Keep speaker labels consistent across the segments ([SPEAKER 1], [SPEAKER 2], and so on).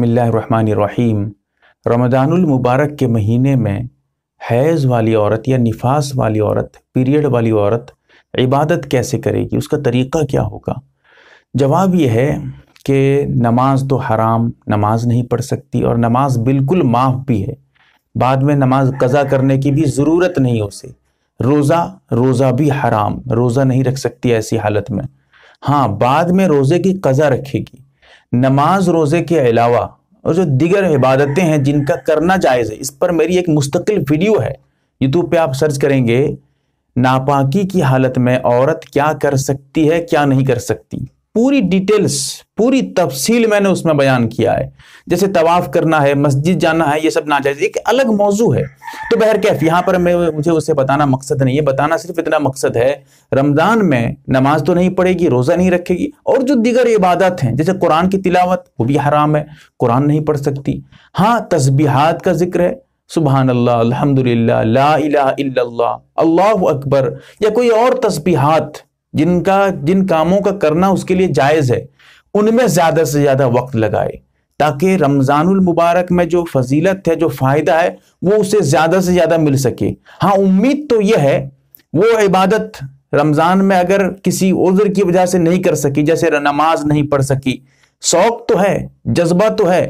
[SPEAKER 1] बसमीम रमदानमबारक के महीने में हैज़ वाली औरत या निफास वाली औरत पीरियड वाली औरत इबादत कैसे करेगी उसका तरीक़ा क्या होगा जवाब यह है कि नमाज तो हराम नमाज नहीं पढ़ सकती और नमाज बिल्कुल माफ़ भी है बाद में नमाज कज़ा करने की भी ज़रूरत नहीं हो सी रोज़ा रोज़ा भी हराम रोज़ा नहीं रख सकती ऐसी हालत में हाँ बाद में रोज़े की कज़ा रखेगी नमाज रोज़े के अलावा और जो दिगर इबादतें हैं जिनका करना जायज़ है इस पर मेरी एक मुस्तकिल वीडियो है यूट्यूब पे आप सर्च करेंगे नापाकी की हालत में औरत क्या कर सकती है क्या नहीं कर सकती पूरी डिटेल्स पूरी तफसील मैंने उसमें बयान किया है जैसे तवाफ करना है मस्जिद जाना है ये सब ना जायज एक अलग मौजू है तो बहर कैफ यहाँ पर मैं मुझे उसे बताना मकसद नहीं है बताना सिर्फ इतना मकसद है रमज़ान में नमाज तो नहीं पढ़ेगी रोज़ा नहीं रखेगी और जो दिगर इबादत हैं जैसे कुरान की तिलावत वो भी हराम है कुरान नहीं पढ़ सकती हाँ तस्बीहात का जिक्र है सुबहान अल्लाह अल्हम्दुलिल्लाह ला इलाहा इल्लल्लाह अल्लाह अकबर या कोई और तस्बीहात जिनका जिन कामों का करना उसके लिए जायज़ है उनमें ज़्यादा से ज़्यादा वक्त लगाए ताकि रमज़ानुल मुबारक में जो फजीलत है जो फ़ायदा है वो उसे ज़्यादा से ज़्यादा मिल सके हाँ उम्मीद तो यह है वो इबादत रमज़ान में अगर किसी उजर की वजह से नहीं कर सकी जैसे नमाज नहीं पढ़ सकी शौक तो है जज्बा तो है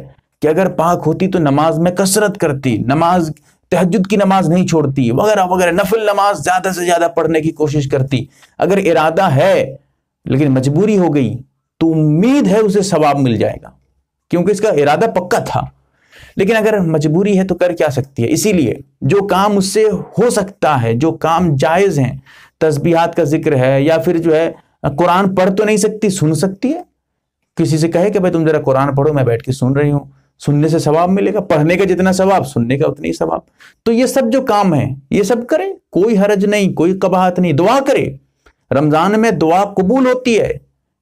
[SPEAKER 1] कि अगर पाक होती तो नमाज में कसरत करती नमाज तहजद की नमाज नहीं छोड़ती वगैरह वगैरह नफिल नमाज ज़्यादा से ज़्यादा पढ़ने की कोशिश करती अगर इरादा है लेकिन मजबूरी हो गई तो उम्मीद है उसे सवाब मिल जाएगा क्योंकि इसका इरादा पक्का था लेकिन अगर मजबूरी है तो कर क्या सकती है इसीलिए जो काम उससे हो सकता है जो काम जायज़ हैं तस्बीहात का जिक्र है या फिर जो है कुरान पढ़ तो नहीं सकती सुन सकती है किसी से कहे कि भाई तुम जरा कुरान पढ़ो मैं बैठ के सुन रही हूँ सुनने से सवाब मिलेगा पढ़ने का जितना सवाब सुनने का उतनी सवाब तो ये सब जो काम है ये सब करें कोई हरज नहीं कोई कबाहत नहीं दुआ करे रमजान में दुआ कबूल होती है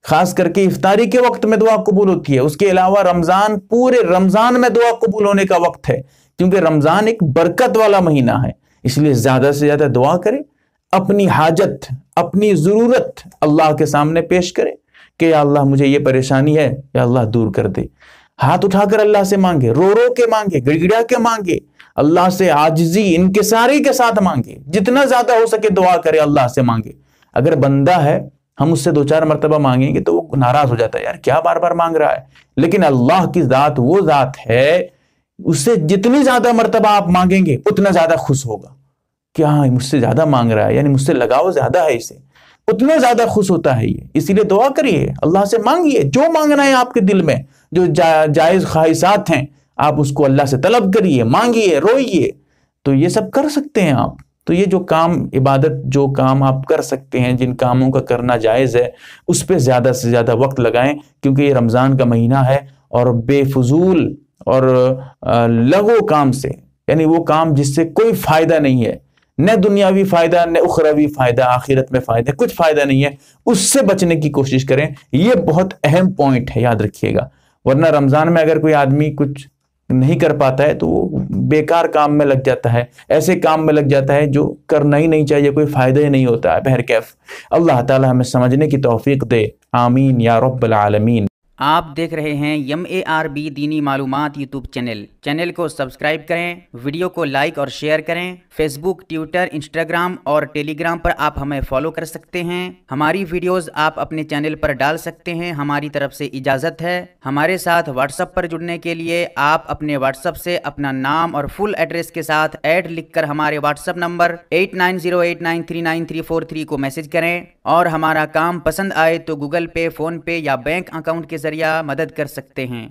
[SPEAKER 1] खास करके इफ्तारी के वक्त में दुआ कबूल होती है उसके अलावा रमजान पूरे रमजान में दुआ कबूल होने का वक्त है क्योंकि रमजान एक बरकत वाला महीना है इसलिए ज्यादा से ज्यादा दुआ करें अपनी हाजत अपनी जरूरत अल्लाह के सामने पेश करें कि अल्लाह मुझे ये परेशानी है या अल्लाह दूर कर दे हाथ उठाकर अल्लाह से मांगे रो रो के मांगे गिड़गिड़ा के मांगे अल्लाह से आजजी सारी के साथ मांगे जितना ज्यादा हो सके दुआ करे अल्लाह से मांगे अगर बंदा है हम उससे दो चार मरतबा मांगेंगे तो वो नाराज हो जाता है यार क्या बार बार मांग रहा है लेकिन अल्लाह की जात वो जात है उससे जितनी ज्यादा मरतबा आप मांगेंगे उतना ज्यादा खुश होगा क्या मुझसे ज्यादा मांग रहा है यानी मुझसे लगाव ज्यादा है इसे उतना ज्यादा खुश होता है ये इसीलिए दुआ करिए अल्लाह से मांगिए जो मांगना है आपके दिल में जो जा, जायज़ ख्वाहिशात हैं आप उसको अल्लाह से तलब करिए मांगिए रोइए तो ये सब कर सकते हैं आप तो ये जो काम इबादत जो काम आप कर सकते हैं जिन कामों का करना जायज़ है उस पर ज़्यादा से ज़्यादा वक्त लगाएं क्योंकि ये रमज़ान का महीना है और बेफजूल और लघु काम से यानी वो काम जिससे कोई फ़ायदा नहीं है न दुनियावी फ़ायदा न उखरावी फ़ायदा आखिरत में फ़ायदा कुछ फ़ायदा नहीं है उससे बचने की कोशिश करें यह बहुत अहम पॉइंट है याद रखिएगा वरना रमज़ान में अगर कोई आदमी कुछ नहीं कर पाता है तो वो बेकार काम में लग जाता है ऐसे काम में लग जाता है जो करना ही नहीं चाहिए कोई फ़ायदा ही नहीं होता है बहर कैफ अल्लाह ताला हमें समझने की तौफीक दे आमीन या रब्बल आलमीन
[SPEAKER 2] आप देख रहे हैं यम ए आर बी दीनी मालूमात यूट्यूब चैनल चैनल को सब्सक्राइब करें वीडियो को लाइक और शेयर करें फेसबुक ट्विटर इंस्टाग्राम और टेलीग्राम पर आप हमें फॉलो कर सकते हैं हमारी वीडियोस आप अपने चैनल पर डाल सकते हैं हमारी तरफ से इजाज़त है हमारे साथ व्हाट्सएप पर जुड़ने के लिए आप अपने व्हाट्सएप से अपना नाम और फुल एड्रेस के साथ ऐड लिख हमारे व्हाट्सएप नंबर एट को मैसेज करें और हमारा काम पसंद आए तो गूगल पे फ़ोन पे या बैंक अकाउंट के जरिए मदद कर सकते हैं